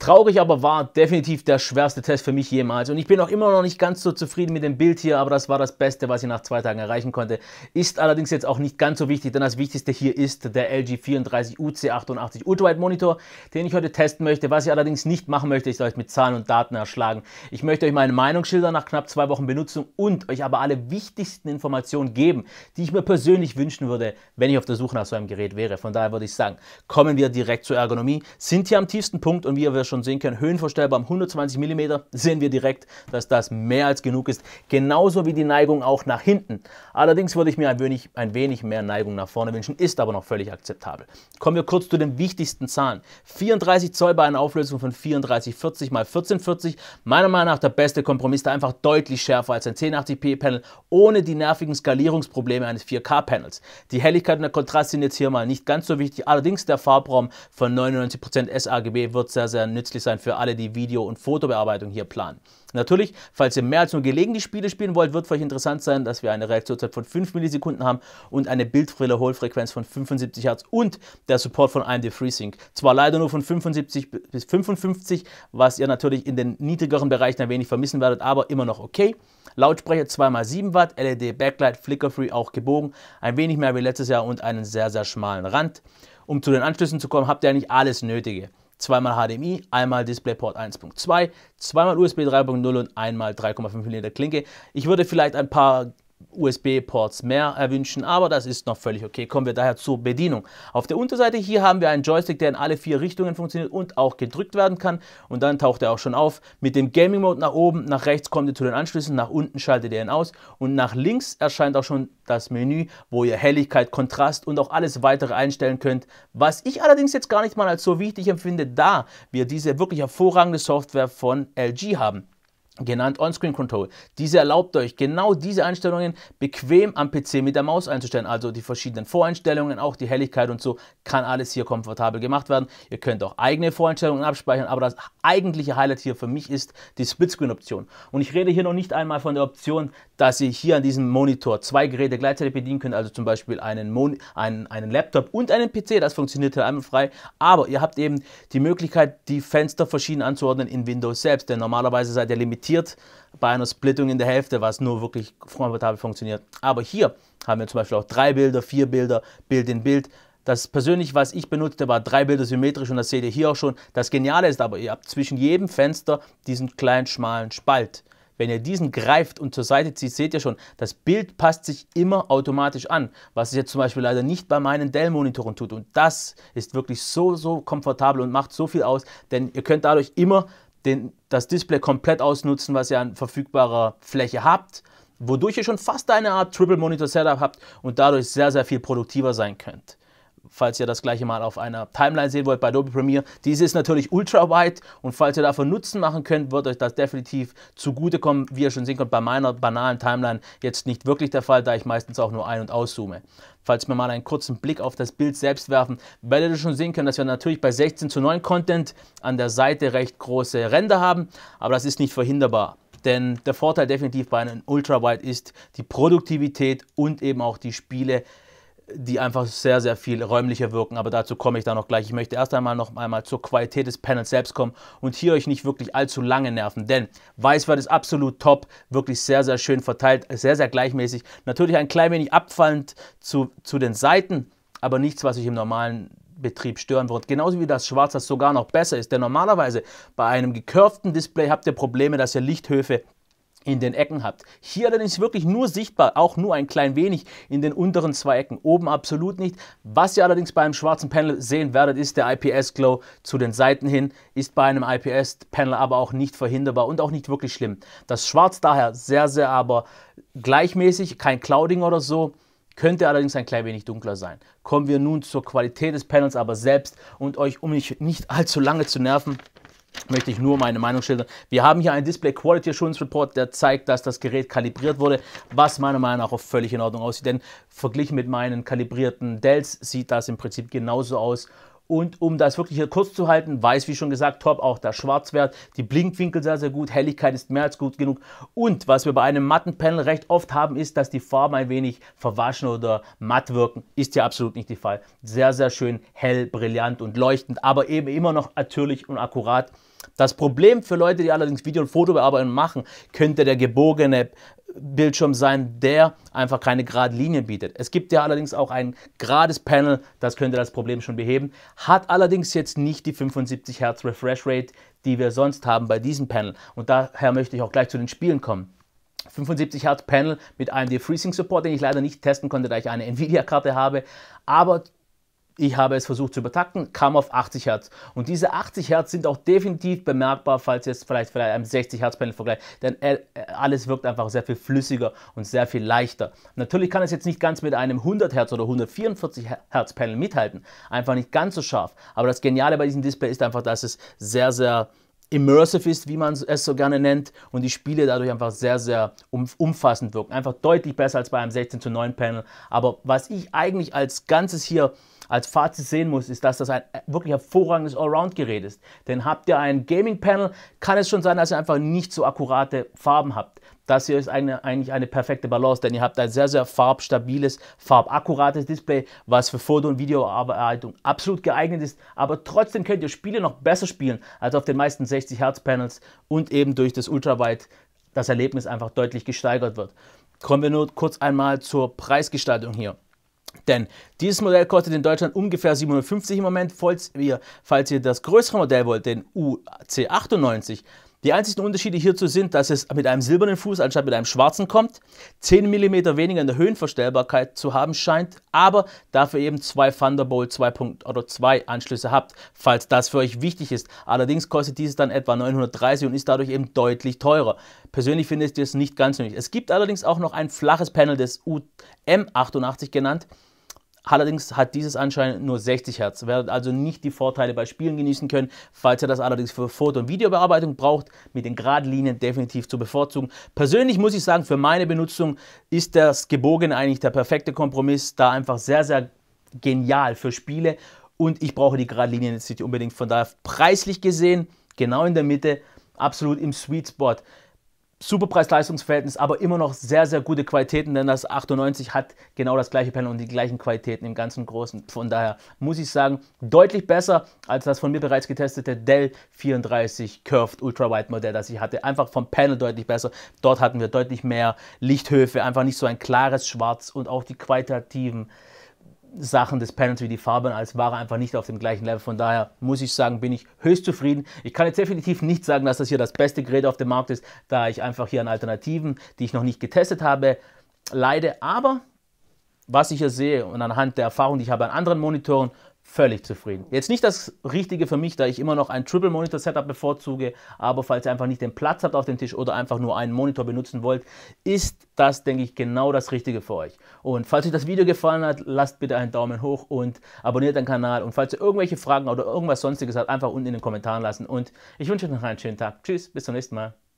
Traurig aber war definitiv der schwerste Test für mich jemals. Und ich bin auch immer noch nicht ganz so zufrieden mit dem Bild hier, aber das war das Beste, was ich nach zwei Tagen erreichen konnte. Ist allerdings jetzt auch nicht ganz so wichtig, denn das Wichtigste hier ist der LG 34 UC88 Ultrawide Monitor, den ich heute testen möchte. Was ich allerdings nicht machen möchte, ist euch mit Zahlen und Daten erschlagen. Ich möchte euch meine Meinung schildern nach knapp zwei Wochen Benutzung und euch aber alle wichtigsten Informationen geben, die ich mir persönlich wünschen würde, wenn ich auf der Suche nach so einem Gerät wäre. Von daher würde ich sagen, kommen wir direkt zur Ergonomie, sind hier am tiefsten Punkt und wie ihr schon sehen können, höhenverstellbar am 120 mm, sehen wir direkt, dass das mehr als genug ist. Genauso wie die Neigung auch nach hinten. Allerdings würde ich mir ein wenig, ein wenig mehr Neigung nach vorne wünschen, ist aber noch völlig akzeptabel. Kommen wir kurz zu den wichtigsten Zahlen. 34 Zoll bei einer Auflösung von 3440 x 1440. Meiner Meinung nach der beste Kompromiss, da einfach deutlich schärfer als ein 1080p Panel, ohne die nervigen Skalierungsprobleme eines 4K Panels. Die Helligkeit und der Kontrast sind jetzt hier mal nicht ganz so wichtig, allerdings der Farbraum von 99% sAGB wird sehr, sehr nützlich nützlich sein für alle, die Video- und Fotobearbeitung hier planen. Natürlich, falls ihr mehr als nur gelegentlich Spiele spielen wollt, wird für euch interessant sein, dass wir eine Reaktionszeit von 5 Millisekunden haben und eine Bildwiederholfrequenz von 75 Hertz und der Support von AMD FreeSync. Zwar leider nur von 75 bis 55, was ihr natürlich in den niedrigeren Bereichen ein wenig vermissen werdet, aber immer noch okay. Lautsprecher 2x7 Watt, LED Backlight, flicker-free, auch gebogen, ein wenig mehr wie letztes Jahr und einen sehr, sehr schmalen Rand. Um zu den Anschlüssen zu kommen, habt ihr eigentlich alles Nötige zweimal HDMI, einmal DisplayPort 1.2, zweimal USB 3.0 und einmal 3,5 mm Klinke. Ich würde vielleicht ein paar USB-Ports mehr erwünschen, aber das ist noch völlig okay. Kommen wir daher zur Bedienung. Auf der Unterseite hier haben wir einen Joystick, der in alle vier Richtungen funktioniert und auch gedrückt werden kann. Und dann taucht er auch schon auf. Mit dem Gaming Mode nach oben, nach rechts kommt ihr zu den Anschlüssen, nach unten schaltet ihr ihn aus und nach links erscheint auch schon das Menü, wo ihr Helligkeit, Kontrast und auch alles weitere einstellen könnt. Was ich allerdings jetzt gar nicht mal als so wichtig empfinde, da wir diese wirklich hervorragende Software von LG haben genannt On-Screen Control. Diese erlaubt euch genau diese Einstellungen bequem am PC mit der Maus einzustellen, also die verschiedenen Voreinstellungen, auch die Helligkeit und so, kann alles hier komfortabel gemacht werden. Ihr könnt auch eigene Voreinstellungen abspeichern, aber das eigentliche Highlight hier für mich ist die Splitscreen-Option. Und ich rede hier noch nicht einmal von der Option, dass ihr hier an diesem Monitor zwei Geräte gleichzeitig bedienen könnt, also zum Beispiel einen, Mon einen, einen Laptop und einen PC, das funktioniert hier einmal frei, aber ihr habt eben die Möglichkeit, die Fenster verschieden anzuordnen in Windows selbst, denn normalerweise seid ihr limitiert kompliziert. Bei einer Splittung in der Hälfte, was nur wirklich komfortabel funktioniert. Aber hier haben wir zum Beispiel auch drei Bilder, vier Bilder, Bild in Bild. Das persönlich, was ich benutzte, war drei Bilder symmetrisch und das seht ihr hier auch schon. Das Geniale ist aber, ihr habt zwischen jedem Fenster diesen kleinen schmalen Spalt. Wenn ihr diesen greift und zur Seite zieht, seht ihr schon, das Bild passt sich immer automatisch an, was es jetzt zum Beispiel leider nicht bei meinen Dell-Monitoren tut. Und das ist wirklich so, so komfortabel und macht so viel aus, denn ihr könnt dadurch immer den, das Display komplett ausnutzen, was ihr an verfügbarer Fläche habt, wodurch ihr schon fast eine Art Triple Monitor Setup habt und dadurch sehr, sehr viel produktiver sein könnt falls ihr das gleiche mal auf einer Timeline sehen wollt bei Adobe Premiere. Diese ist natürlich ultra-wide und falls ihr davon Nutzen machen könnt, wird euch das definitiv zugutekommen. Wie ihr schon sehen könnt, bei meiner banalen Timeline jetzt nicht wirklich der Fall, da ich meistens auch nur ein- und auszoome. Falls wir mal einen kurzen Blick auf das Bild selbst werfen, werdet ihr schon sehen können, dass wir natürlich bei 16 zu 9 Content an der Seite recht große Ränder haben, aber das ist nicht verhinderbar. Denn der Vorteil definitiv bei einem Ultrawide ist die Produktivität und eben auch die Spiele die einfach sehr, sehr viel räumlicher wirken, aber dazu komme ich dann noch gleich. Ich möchte erst einmal noch einmal zur Qualität des Panels selbst kommen und hier euch nicht wirklich allzu lange nerven, denn Weißwert ist absolut top, wirklich sehr, sehr schön verteilt, sehr, sehr gleichmäßig. Natürlich ein klein wenig abfallend zu, zu den Seiten, aber nichts, was ich im normalen Betrieb stören wird. Genauso wie das Schwarz, das sogar noch besser ist. Denn normalerweise bei einem gekurften Display habt ihr Probleme, dass ihr Lichthöfe in den Ecken habt. Hier allerdings wirklich nur sichtbar, auch nur ein klein wenig in den unteren zwei Ecken. Oben absolut nicht. Was ihr allerdings beim schwarzen Panel sehen werdet, ist der IPS-Glow zu den Seiten hin, ist bei einem IPS-Panel aber auch nicht verhinderbar und auch nicht wirklich schlimm. Das Schwarz daher sehr, sehr aber gleichmäßig, kein Clouding oder so könnte allerdings ein klein wenig dunkler sein. Kommen wir nun zur Qualität des Panels aber selbst und euch, um mich nicht allzu lange zu nerven, möchte ich nur meine Meinung schildern. Wir haben hier einen Display Quality Assurance Report, der zeigt, dass das Gerät kalibriert wurde, was meiner Meinung nach auch völlig in Ordnung aussieht, denn verglichen mit meinen kalibrierten Dells sieht das im Prinzip genauso aus und um das wirklich hier kurz zu halten, weiß wie schon gesagt, top auch der Schwarzwert, die Blinkwinkel sehr, sehr gut, Helligkeit ist mehr als gut genug. Und was wir bei einem matten Panel recht oft haben, ist, dass die Farben ein wenig verwaschen oder matt wirken. Ist ja absolut nicht der Fall. Sehr, sehr schön hell, brillant und leuchtend, aber eben immer noch natürlich und akkurat. Das Problem für Leute, die allerdings Video- und Fotobearbeitung machen, könnte der gebogene Bildschirm sein, der einfach keine geraden Linien bietet. Es gibt ja allerdings auch ein gerades Panel, das könnte das Problem schon beheben, hat allerdings jetzt nicht die 75 Hertz Refresh Rate, die wir sonst haben bei diesem Panel. Und daher möchte ich auch gleich zu den Spielen kommen. 75 Hertz Panel mit AMD FreeSync Support, den ich leider nicht testen konnte, da ich eine Nvidia Karte habe, aber ich habe es versucht zu übertakten, kam auf 80 Hertz. Und diese 80 Hertz sind auch definitiv bemerkbar, falls ihr es vielleicht vielleicht einem 60 Hertz Panel vergleicht, denn äh, alles wirkt einfach sehr viel flüssiger und sehr viel leichter. Natürlich kann es jetzt nicht ganz mit einem 100 Hertz oder 144 Hertz Panel mithalten, einfach nicht ganz so scharf. Aber das Geniale bei diesem Display ist einfach, dass es sehr, sehr immersive ist, wie man es so gerne nennt, und die Spiele dadurch einfach sehr, sehr umfassend wirken. Einfach deutlich besser als bei einem 16 zu 9 Panel. Aber was ich eigentlich als Ganzes hier als Fazit sehen muss, ist, dass das ein äh, wirklich hervorragendes Allround-Gerät ist. Denn habt ihr ein Gaming-Panel, kann es schon sein, dass ihr einfach nicht so akkurate Farben habt. Das hier ist eine, eigentlich eine perfekte Balance, denn ihr habt ein sehr, sehr farbstabiles, farbakkurates Display, was für Foto- und Videoerhaltung absolut geeignet ist. Aber trotzdem könnt ihr Spiele noch besser spielen als auf den meisten 60-Hertz-Panels und eben durch das Ultrawide das Erlebnis einfach deutlich gesteigert wird. Kommen wir nur kurz einmal zur Preisgestaltung hier. Denn dieses Modell kostet in Deutschland ungefähr 750 im Moment. Falls ihr, falls ihr das größere Modell wollt, den UC98, die einzigen Unterschiede hierzu sind, dass es mit einem silbernen Fuß anstatt mit einem schwarzen kommt, 10 mm weniger in der Höhenverstellbarkeit zu haben scheint, aber dafür eben zwei Thunderbolt 2. Anschlüsse habt, falls das für euch wichtig ist. Allerdings kostet dieses dann etwa 930 und ist dadurch eben deutlich teurer. Persönlich finde ich das nicht ganz nötig. Es gibt allerdings auch noch ein flaches Panel des UM88 genannt, Allerdings hat dieses anscheinend nur 60 Hertz, Ihr werdet also nicht die Vorteile bei Spielen genießen können. Falls ihr das allerdings für Foto- und Videobearbeitung braucht, mit den Gradlinien definitiv zu bevorzugen. Persönlich muss ich sagen, für meine Benutzung ist das Gebogene eigentlich der perfekte Kompromiss, da einfach sehr, sehr genial für Spiele und ich brauche die Gradlinien jetzt nicht unbedingt. Von daher preislich gesehen, genau in der Mitte, absolut im Sweet Spot super Preis-Leistungs-Verhältnis, aber immer noch sehr, sehr gute Qualitäten, denn das 98 hat genau das gleiche Panel und die gleichen Qualitäten im ganzen Großen. Von daher muss ich sagen, deutlich besser als das von mir bereits getestete Dell 34 Curved Ultra Ultrawide Modell, das ich hatte. Einfach vom Panel deutlich besser. Dort hatten wir deutlich mehr Lichthöfe, einfach nicht so ein klares Schwarz und auch die qualitativen Sachen des Panels wie die Farben als Ware einfach nicht auf dem gleichen Level. Von daher muss ich sagen, bin ich höchst zufrieden. Ich kann jetzt definitiv nicht sagen, dass das hier das beste Gerät auf dem Markt ist, da ich einfach hier an Alternativen, die ich noch nicht getestet habe, leide. Aber was ich hier sehe und anhand der Erfahrung, die ich habe an anderen Monitoren, völlig zufrieden. Jetzt nicht das Richtige für mich, da ich immer noch ein Triple Monitor Setup bevorzuge, aber falls ihr einfach nicht den Platz habt auf dem Tisch oder einfach nur einen Monitor benutzen wollt, ist das, denke ich, genau das Richtige für euch. Und falls euch das Video gefallen hat, lasst bitte einen Daumen hoch und abonniert den Kanal. Und falls ihr irgendwelche Fragen oder irgendwas sonstiges habt, einfach unten in den Kommentaren lassen. Und ich wünsche euch noch einen schönen Tag. Tschüss, bis zum nächsten Mal.